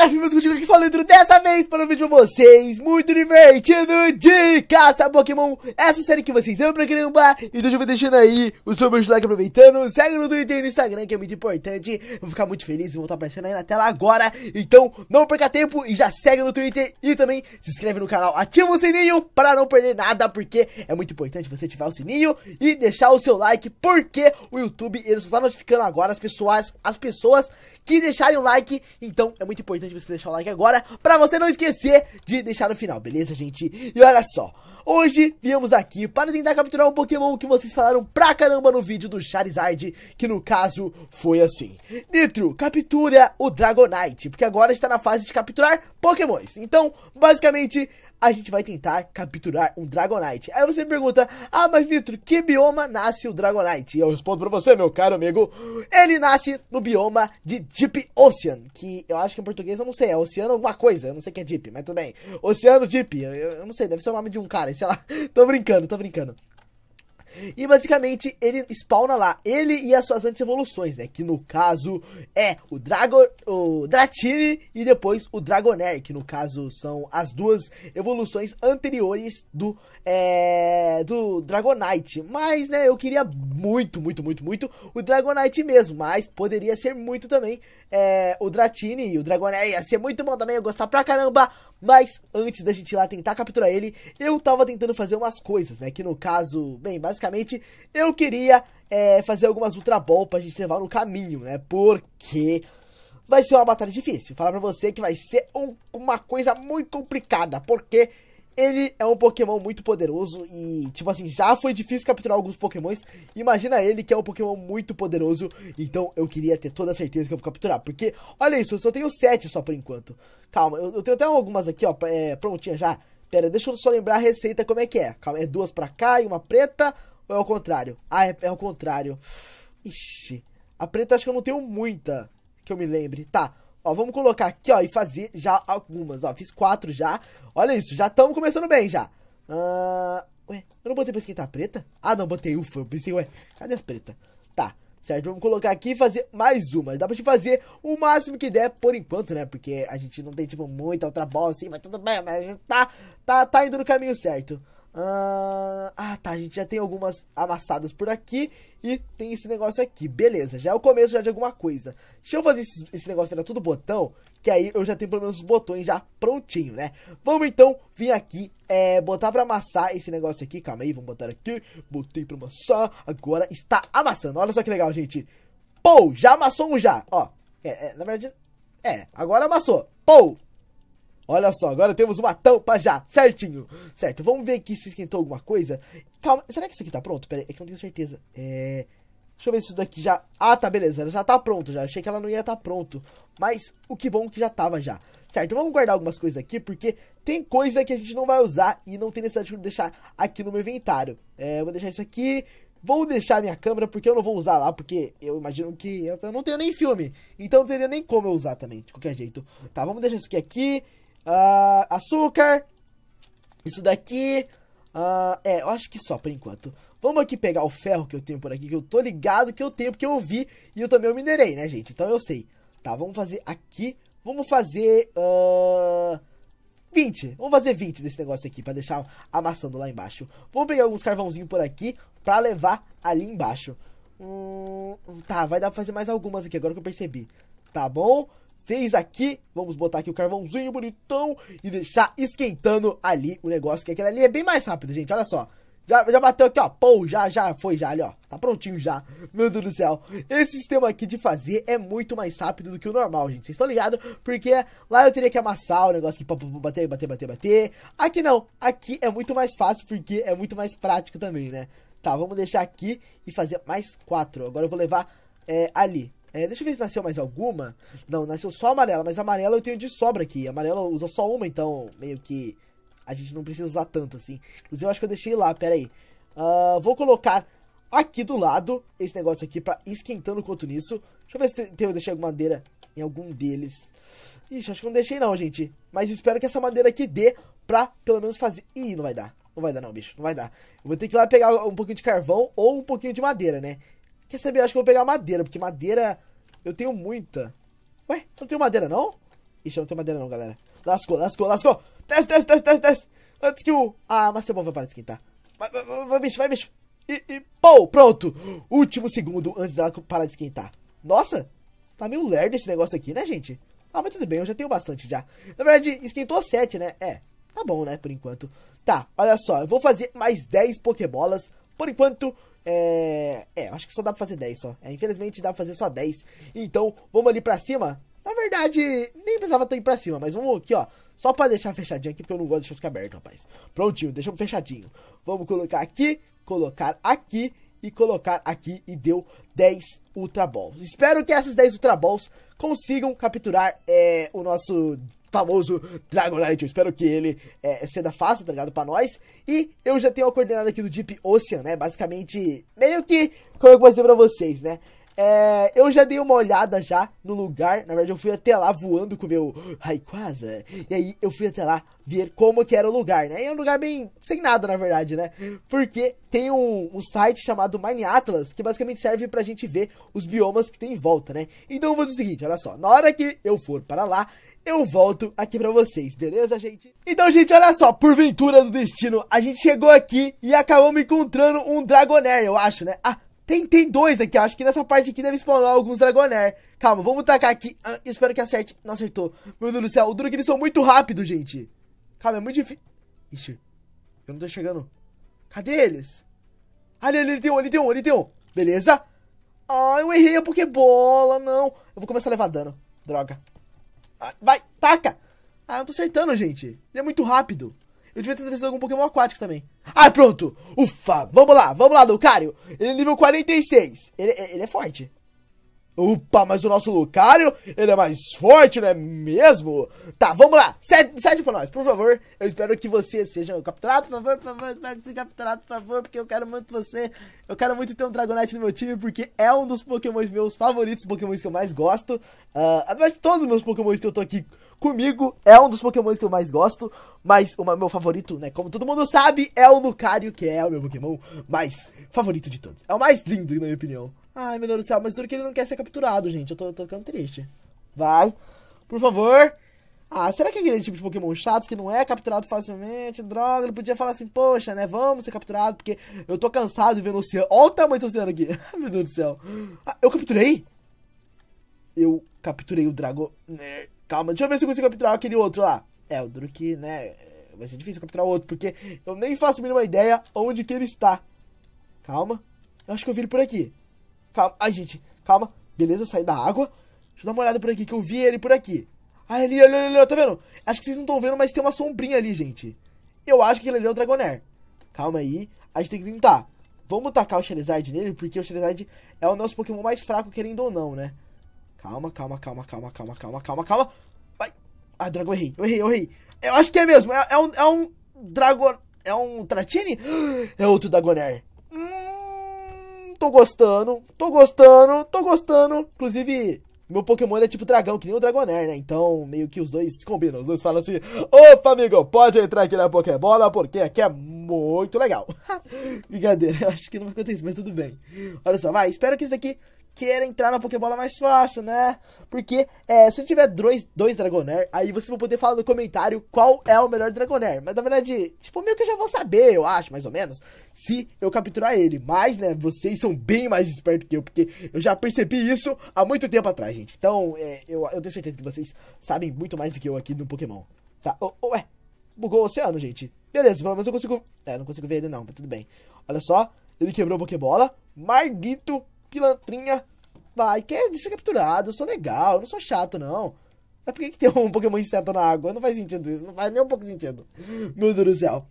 galera, filmes contigo aqui falando dessa vez para um vídeo pra vocês muito divertido de caça Pokémon, essa série que vocês amam pra caramba. Então já vou deixando aí o seu beijo like aproveitando, segue no Twitter e no Instagram que é muito importante. Vou ficar muito feliz e vou estar aparecendo aí na tela agora. Então não perca tempo e já segue no Twitter e também se inscreve no canal, ativa o sininho para não perder nada, porque é muito importante você ativar o sininho e deixar o seu like, porque o YouTube ele só tá notificando agora as pessoas, as pessoas que deixarem o like, então é muito importante importante você deixar o like agora pra você não esquecer de deixar no final, beleza, gente? E olha só, hoje viemos aqui para tentar capturar um Pokémon que vocês falaram pra caramba no vídeo do Charizard, que no caso foi assim. Nitro, captura o Dragonite, porque agora está na fase de capturar Pokémons. Então, basicamente, a gente vai tentar capturar um Dragonite. Aí você me pergunta, ah, mas Nitro, que bioma nasce o Dragonite? E eu respondo pra você, meu caro amigo, ele nasce no bioma de Deep Ocean, que eu acho que em português eu não sei, é oceano alguma coisa, eu não sei o que é Deep, mas tudo bem. Oceano Deep, eu, eu, não sei, deve ser o nome de um cara, sei lá, tô brincando, tô brincando. E basicamente ele spawna lá, ele e as suas antes evoluções, né? Que no caso é o Dragon, o Dratini e depois o Dragonair, que no caso são as duas evoluções anteriores do é, do Dragonite. Mas, né, eu queria muito, muito, muito, muito o Dragonite mesmo, mas poderia ser muito também é, o Dratini e o Dragonair, ia ser muito bom também, eu gostar pra caramba. Mas antes da gente ir lá tentar capturar ele, eu tava tentando fazer umas coisas, né? Que no caso, bem, basicamente basicamente, eu queria é, fazer algumas Ultra Ball pra gente levar no caminho, né? Porque vai ser uma batalha difícil. Falar pra você que vai ser um, uma coisa muito complicada, porque ele é um Pokémon muito poderoso e, tipo assim, já foi difícil capturar alguns Pokémons. Imagina ele que é um Pokémon muito poderoso. Então eu queria ter toda a certeza que eu vou capturar. Porque, olha isso, eu só tenho 7 só por enquanto. Calma, eu, eu tenho até algumas aqui, ó, é, prontinha já. Pera, deixa eu só lembrar a receita como é que é. Calma, é duas pra cá e uma preta. Ou é o contrário? Ah, é, é o contrário. Ixi. A preta acho que eu não tenho muita que eu me lembre. Tá. Ó, vamos colocar aqui, ó, e fazer já algumas. Ó, fiz quatro já. Olha isso, já estamos começando bem já. Ah, ué, eu não botei pra esquentar a preta? Ah, não, botei. Ufa, eu pensei, ué, cadê as preta? Tá, certo, vamos colocar aqui e fazer mais uma. Dá pra gente fazer o máximo que der por enquanto, né? Porque a gente não tem, tipo, muita outra bola assim, mas tudo bem, mas a gente tá, tá, tá indo no caminho certo. Ah, ah, tá, a gente já tem algumas amassadas por aqui e tem esse negócio aqui. Beleza, já é o começo já de alguma coisa. Deixa eu fazer esse, esse negócio virar tudo botão, que aí eu já tenho pelo menos os botões já prontinho, né? Vamos então vir aqui, é, botar pra amassar esse negócio aqui. Calma aí, vamos botar aqui. Botei pra amassar, agora está amassando. Olha só que legal, gente. Pou, já amassou um já, ó. É, é, na verdade, é, agora amassou. Pou, Olha só, agora temos uma tampa já, certinho. Certo, vamos ver aqui se esquentou alguma coisa. Calma, será que isso aqui tá pronto? Pera aí, é que eu não tenho certeza. É... Deixa eu ver se isso daqui já... Ah, tá, beleza, ela já tá pronto já. Achei que ela não ia estar tá pronto. Mas o que bom que já tava já. Certo, vamos guardar algumas coisas aqui, porque tem coisa que a gente não vai usar e não tem necessidade de deixar aqui no meu inventário. É, eu vou deixar isso aqui... Vou deixar minha câmera porque eu não vou usar lá, porque eu imagino que eu não tenho nem filme. Então não teria nem como eu usar também, de qualquer jeito. Tá, vamos deixar isso aqui. aqui uh, açúcar, isso daqui. Uh, é, eu acho que só por enquanto. Vamos aqui pegar o ferro que eu tenho por aqui, que eu tô ligado que eu tenho, porque eu vi e eu também eu minerei, né, gente? Então eu sei. Tá, vamos fazer aqui. Vamos fazer. Uh, ah, 20. Vamos fazer 20 desse negócio aqui, pra deixar amassando lá embaixo. Vamos pegar alguns carvãozinhos por aqui, pra levar ali embaixo. Hum, tá, vai dar pra fazer mais algumas aqui, agora que eu percebi. Tá bom? fez aqui. Vamos botar aqui o carvãozinho bonitão e deixar esquentando ali o negócio, que aquele ali é bem mais rápido, gente. Olha só. Já, já bateu aqui, ó. Pô, já, já foi, já ali, ó. Tá prontinho já. Meu Deus do céu. Esse sistema aqui de fazer é muito mais rápido do que o normal, gente. Vocês estão ligados? Porque lá eu teria que amassar o negócio que bater, bater, bater, bater. Aqui não. Aqui é muito mais fácil porque é muito mais prático também, né? Tá, vamos deixar aqui e fazer mais quatro. Agora eu vou levar é, ali. É, deixa eu ver se nasceu mais alguma. Não, nasceu só amarela, mas amarela eu tenho de sobra aqui. Amarela usa só uma, então meio que a gente não precisa usar tanto assim. Inclusive, eu acho que eu deixei lá, pera aí. Uh, vou colocar aqui do lado esse negócio aqui pra esquentando enquanto nisso. Deixa eu ver se tem, eu deixei alguma madeira em algum deles. Ixi, acho que não deixei não, gente. Mas espero que essa madeira aqui dê pra pelo menos fazer... Ih, não vai dar. Não vai dar não, bicho. Não vai dar. Eu vou ter que ir lá pegar um pouquinho de carvão ou um pouquinho de madeira, né? Quer saber? Eu acho que eu vou pegar madeira, porque madeira eu tenho muita. Ué, eu não tenho madeira não? Ixi, eu não tenho madeira não, galera. Lascou, lascou, lascou. Desce, desce, desce, desce, desce. Antes que o... Ah, mas seu tá bom vai parar de esquentar. Vai, vai, vai, vai bicho, vai, bicho. E, e Pou, pronto. Último segundo antes dela parar de esquentar. Nossa, tá meio lerdo esse negócio aqui, né, gente? Ah, mas tudo bem, eu já tenho bastante já. Na verdade, esquentou 7, né? É, tá bom, né, por enquanto. Tá, olha só, eu vou fazer mais 10 pokebolas. Por enquanto, é, é, acho que só dá pra fazer 10 só. É, infelizmente dá pra fazer só 10. Então, vamos ali pra cima. Na verdade, nem precisava ter ir pra cima, mas vamos aqui, ó. Só pra deixar fechadinho aqui, porque eu não gosto de deixar ficar aberto, rapaz. Prontinho, deixamos fechadinho. Vamos colocar aqui, colocar aqui e colocar aqui. E deu 10 Ultra Balls. Espero que essas 10 Ultra Balls consigam capturar é, o nosso famoso Dragonite. Eu espero que ele é, seja fácil, tá ligado? Pra nós. E eu já tenho a coordenada aqui do Deep Ocean, né? Basicamente, meio que como eu vou dizer pra vocês, né? É, eu já dei uma olhada já no lugar. Na verdade, eu fui até lá voando com o meu Raikwaza. E aí eu fui até lá ver como que era o lugar, né? E é um lugar bem sem nada, na verdade, né? Porque tem um, um site chamado Mine Atlas, que basicamente serve pra gente ver os biomas que tem em volta, né? Então eu vou fazer o seguinte, olha só. Na hora que eu for para lá, eu volto aqui pra vocês, beleza, gente? Então, gente, olha só, por ventura do destino, a gente chegou aqui e acabamos encontrando um Dragonair, eu acho, né? Ah, tem, tem dois aqui, acho que nessa parte aqui deve spawnar alguns Dragonair. Calma, vamos tacar aqui. Ah, espero que acerte. Não acertou. Meu Deus do céu, o duro que eles são muito rápidos, gente. Calma, é muito difícil. Ixi, eu não tô chegando. Cadê eles? Ah, ali, ali, ele tem um, ele tem um, ele tem um. Beleza? Ah, eu errei a é Pokébola, não. Eu vou começar a levar dano. Droga. Ah, vai, taca! Ah, não tô acertando, gente. Ele é muito rápido. Eu devia ter trazido algum Pokémon aquático também. Ah, pronto! Ufa! Vamos lá, vamos lá, Lucario! Ele é nível 46. Ele, é, ele é forte. Opa, mas o nosso Lucario, ele é mais forte, não é mesmo? Tá, vamos lá. Sete, sete pra nós, por favor. Eu espero que você seja capturado, por favor, por favor. espero que seja capturado, por favor, porque eu quero muito você. Eu quero muito ter um Dragonite no meu time, porque é um dos pokémons meus favoritos, pokémons que eu mais gosto. Uh, apesar de todos os meus pokémons que eu tô aqui comigo, é um dos pokémons que eu mais gosto. Mas o meu favorito, né, como todo mundo sabe, é o Lucario, que é o meu pokémon mais favorito de todos. É o mais lindo, na minha opinião. Ai, meu Deus do céu, mas o que ele não quer ser capturado, gente. Eu tô, tô ficando triste. Vai. Por favor. Ah, será que é aquele tipo de Pokémon chato que não é capturado facilmente? Droga, ele podia falar assim, poxa, né? Vamos ser capturado, porque eu tô cansado de ver no oceano. Olha o tamanho desse oceano aqui. Ah, meu Deus do céu. Ah, eu capturei? Eu capturei o dragão. Calma, deixa eu ver se eu consigo capturar aquele outro lá. É, o Druk, né? Vai ser difícil capturar o outro, porque eu nem faço a mínima ideia onde que ele está. Calma. Eu acho que eu vi ele por aqui calma. Ai, gente, calma. Beleza, saí da água. Deixa eu dar uma olhada por aqui, que eu vi ele por aqui. Ah, ali, ali, ali, ali, tá vendo? Acho que vocês não estão vendo, mas tem uma sombrinha ali, gente. Eu acho que ele ali é o Dragonair. Calma aí, a gente tem que tentar. Vamos tacar o Charizard nele, porque o Charizard é o nosso Pokémon mais fraco, querendo ou não, né? Calma, calma, calma, calma, calma, calma, calma, calma. Vai. Ah, Dragon, errei, eu errei, eu errei. Eu acho que é mesmo, é, é um, é um Dragon... É um Tratini? É outro Dragonair. Tô gostando, tô gostando, tô gostando. Inclusive, meu Pokémon é tipo dragão, que nem o Dragonair, né? Então, meio que os dois combinam. Os dois falam assim: opa, amigo, pode entrar aqui na Pokébola, porque aqui é muito legal. Brincadeira, eu acho que não vai acontecer, mas tudo bem. Olha só, vai, espero que isso daqui queira entrar na Pokébola mais fácil, né? Porque é, se tiver dois, dois Dragonair, aí você vai poder falar no comentário qual é o melhor Dragonair. Mas na verdade, tipo, meio que eu já vou saber, eu acho, mais ou menos, se eu capturar ele. Mas, né, vocês são bem mais espertos que eu, porque eu já percebi isso há muito tempo atrás, gente. Então, é, eu, eu tenho certeza que vocês sabem muito mais do que eu aqui no Pokémon. Tá, oh, oh, ué, bugou o oceano, gente. Beleza, pelo menos eu consigo... É, não consigo ver ele não, mas tudo bem. Olha só, ele quebrou a Pokébola. Marguito pilantrinha. Vai, quer é ser capturado, eu sou legal, eu não sou chato, não. Mas por que, que tem um Pokémon inseto na água? Não faz sentido isso, não faz nem um pouco sentido. Meu Deus do céu.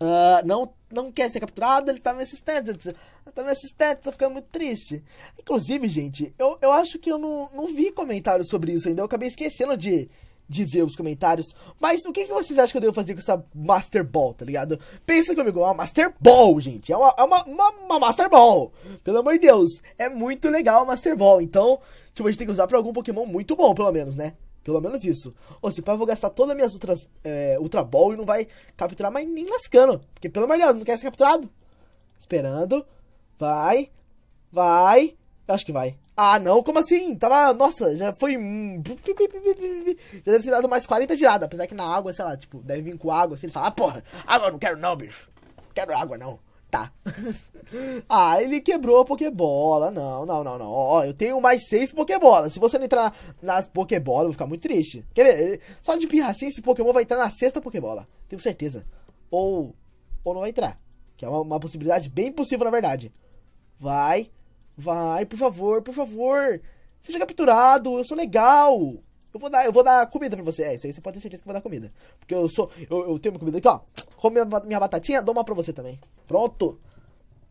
Uh, não, não quer ser capturado, ele tá me assistente. Ele tá me assistente, tá ficando muito triste. Inclusive, gente, eu, eu acho que eu não, não vi comentário sobre isso ainda. Eu acabei esquecendo de, de ver os comentários. Mas o que, que vocês acham que eu devo fazer com essa Master Ball, tá ligado? Pensa comigo, é uma Master Ball, gente. É uma, é uma, uma, uma Master Ball. Pelo amor de Deus. É muito legal a Master Ball. Então, tipo, a gente tem que usar pra algum Pokémon muito bom, pelo menos, né? Pelo menos isso. Ou se pá, eu vou gastar todas as minhas é, Ultra Ball e não vai capturar mais nem lascando. Porque, pelo amor de Deus, não quer ser capturado. Esperando. Vai. Vai. Eu acho que vai. Ah, não, como assim? Tava, nossa, já foi. Já deve ter dado mais 40 giradas. Apesar que na água, sei lá, tipo, deve vir com água. Assim, ele fala, ah, porra, água eu não quero não, bicho. Não quero água não. Tá. ah, ele quebrou a Pokébola. Não, não, não, não. Ó, eu tenho mais seis Pokébolas. Se você não entrar nas Pokébolas, eu vou ficar muito triste. Quer ver? Só de pirracinha esse Pokémon vai entrar na sexta Pokébola. Tenho certeza. Ou. Ou não vai entrar. Que é uma, uma possibilidade bem possível, na verdade. Vai Vai, por favor, por favor. Seja capturado, eu sou legal. Eu vou dar, eu vou dar comida pra você. É, isso aí você pode ter certeza que eu vou dar comida. Porque eu sou. Eu, eu tenho comida aqui, ó. Come minha, minha batatinha, dou uma pra você também. Pronto.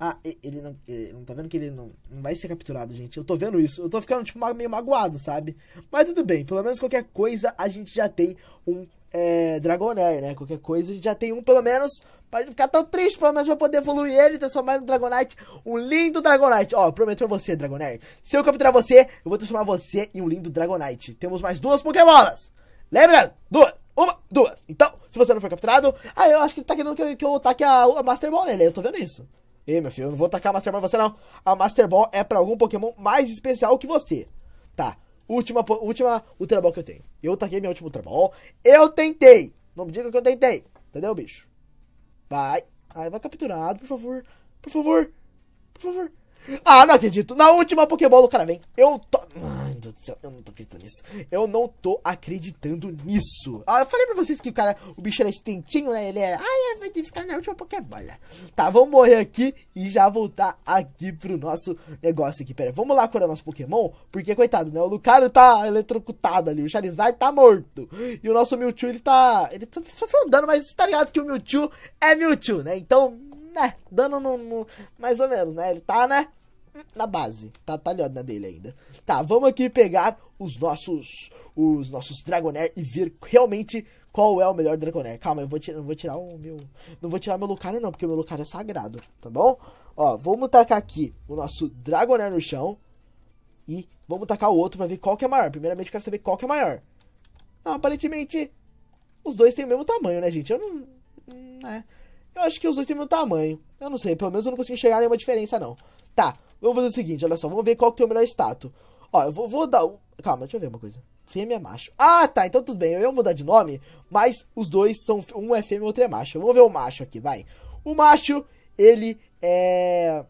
Ah, ele não, ele não tá vendo que ele não, não vai ser capturado, gente. Eu tô vendo isso. Eu tô ficando, tipo, meio magoado, sabe? Mas tudo bem. Pelo menos qualquer coisa a gente já tem um é, Dragonair, né? Qualquer coisa a gente já tem um, pelo menos, Pra ficar tão triste, pelo menos eu vou poder evoluir ele e transformar ele no Dragonite. Um lindo Dragonite. Ó, eu prometo pra você, Dragonair. Se eu capturar você, eu vou transformar você em um lindo Dragonite. Temos mais duas Pokébolas. Lembra? Duas. Uma, duas. Então, se você não for capturado, aí eu acho que ele tá querendo que eu, que eu taque a, a Master Ball nele. Eu tô vendo isso. Ei, meu filho, eu não vou tacar a Master Ball em você, não. A Master Ball é pra algum Pokémon mais especial que você. Tá. Última, última Ultra Ball que eu tenho. Eu taquei minha última Ultra Ball. Eu tentei. Não me diga que eu tentei. Entendeu, bicho? Vai. Aí vai capturado, por favor. Por favor. Por favor. Ah, não acredito. Na última Pokébola o cara vem. Eu tô meu Deus do céu, eu não tô acreditando nisso. Eu não tô acreditando nisso. Ah, eu falei pra vocês que o cara, o bicho era estentinho, né? Ele era, é, ai, eu vou ficar na última Pokébola. Tá, vamos morrer aqui e já voltar aqui pro nosso negócio aqui. Pera, vamos lá curar nosso Pokémon, porque, coitado, né? O Lucario tá eletrocutado ali, o Charizard tá morto. E o nosso Mewtwo, ele tá, ele sofreu dano, mas tá ligado que o Mewtwo é Mewtwo, né? Então, né, dano no mais ou menos, né? Ele tá, né? na base. Tá, tá na dele ainda. Tá, vamos aqui pegar os nossos os nossos Dragonair e ver realmente qual é o melhor Dragonair. Calma, eu vou tirar, não vou tirar o meu, não vou tirar meu Lucario não, porque o meu Lucario é sagrado, tá bom? Ó, vamos tacar aqui o nosso Dragonair no chão e vamos tacar o outro para ver qual que é maior. Primeiramente eu quero saber qual que é maior. Não, aparentemente os dois têm o mesmo tamanho, né, gente? Eu não, né Eu acho que os dois têm o mesmo tamanho. Eu não sei, pelo menos eu não consigo enxergar nenhuma diferença não. Tá, Vamos fazer o seguinte, olha só. Vamos ver qual que tem o melhor status. Ó, eu vou, vou dar um... Calma, deixa eu ver uma coisa. Fêmea é macho. Ah, tá. Então tudo bem. Eu ia mudar de nome, mas os dois são... Um é fêmea, e outro é macho. Vamos ver o macho aqui, vai. O macho, ele é...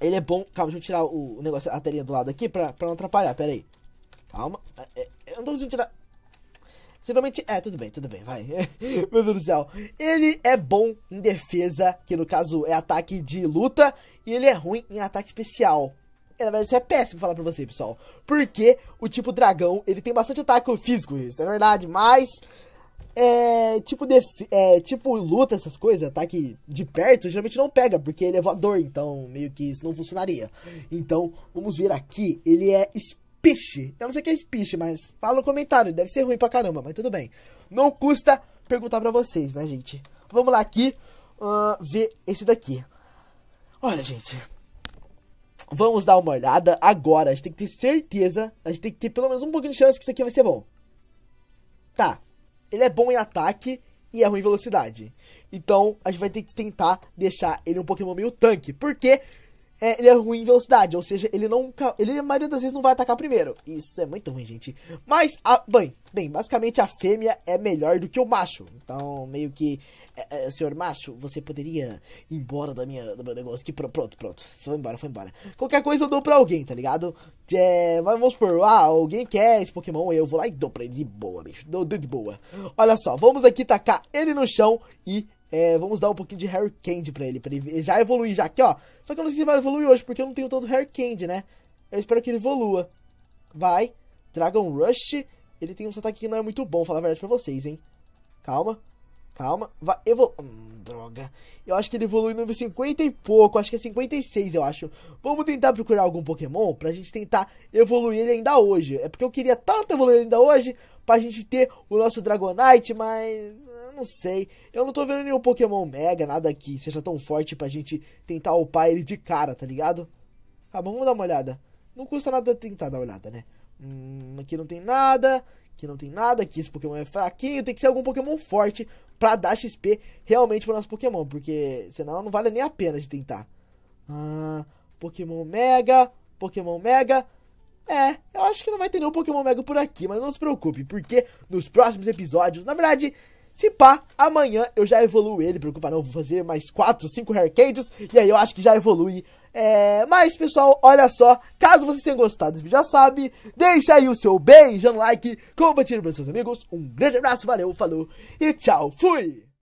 Ele é bom... Calma, deixa eu tirar o negócio, a telinha do lado aqui pra, pra não atrapalhar. Pera aí. Calma. É, é, eu não tô conseguindo tirar... Geralmente, é, tudo bem, tudo bem, vai. Meu Deus do céu. Ele é bom em defesa, que no caso é ataque de luta, e ele é ruim em ataque especial. É, na verdade, isso é péssimo falar pra você, pessoal. Porque o tipo dragão, ele tem bastante ataque físico, isso é verdade, mas... É, tipo, é, tipo luta, essas coisas, ataque de perto, geralmente não pega, porque ele é voador, então meio que isso não funcionaria. Então, vamos ver aqui, ele é especial espiche. Eu não sei o que é espiche, mas fala no comentário. Deve ser ruim pra caramba, mas tudo bem. Não custa perguntar pra vocês, né, gente? Vamos lá aqui uh, ver esse daqui. Olha, gente. Vamos dar uma olhada agora. A gente tem que ter certeza. A gente tem que ter pelo menos um pouquinho de chance que isso aqui vai ser bom. Tá. Ele é bom em ataque e é ruim em velocidade. Então, a gente vai ter que tentar deixar ele um Pokémon meio tanque. Porque é, ele é ruim em velocidade, ou seja, ele não. Ele a maioria das vezes não vai atacar primeiro. Isso é muito ruim, gente. Mas, a, bem, bem, basicamente a fêmea é melhor do que o macho. Então, meio que. É, é, senhor macho, você poderia ir embora da minha, do meu negócio aqui. Pronto, pronto. Foi embora, foi embora. Qualquer coisa eu dou pra alguém, tá ligado? É, vamos por. Ah, alguém quer esse Pokémon? Eu vou lá e dou pra ele de boa, bicho. Dou, dou de boa. Olha só, vamos aqui tacar ele no chão e é, vamos dar um pouquinho de Harry Candy pra ele, pra ele já evoluir já aqui, ó. Só que eu não sei se vai evoluir hoje, porque eu não tenho tanto Harry Candy, né? Eu espero que ele evolua. Vai. Dragon Rush. Ele tem um ataque que não é muito bom, falar a verdade pra vocês, hein? Calma. Calma. Vai. Evolu... Hum, droga. Eu acho que ele evolui no nível 50 e pouco, acho que é 56, eu acho. Vamos tentar procurar algum Pokémon pra gente tentar evoluir ele ainda hoje. É porque eu queria tanto evoluir ele ainda hoje pra gente ter o nosso Dragonite, mas... Eu não sei. Eu não tô vendo nenhum Pokémon Mega, nada que seja tão forte pra gente tentar upar ele de cara, tá ligado? Ah, vamos dar uma olhada. Não custa nada tentar dar uma olhada, né? Hum, aqui não tem nada, aqui não tem nada, aqui esse Pokémon é fraquinho, tem que ser algum Pokémon forte pra dar XP realmente pro nosso Pokémon. Porque senão não vale nem a pena de tentar. Ah, Pokémon Mega, Pokémon Mega. É, eu acho que não vai ter nenhum Pokémon Mega por aqui, mas não se preocupe, porque nos próximos episódios, na verdade, se pá, amanhã eu já evoluo ele, preocupa não, vou fazer mais 4, 5 Haircades, e aí eu acho que já evolui é, mas, pessoal, olha só. Caso vocês tenham gostado desse vídeo, já sabe. Deixa aí o seu beijo no like, compartilhe para seus amigos. Um grande abraço, valeu, falou e tchau. Fui!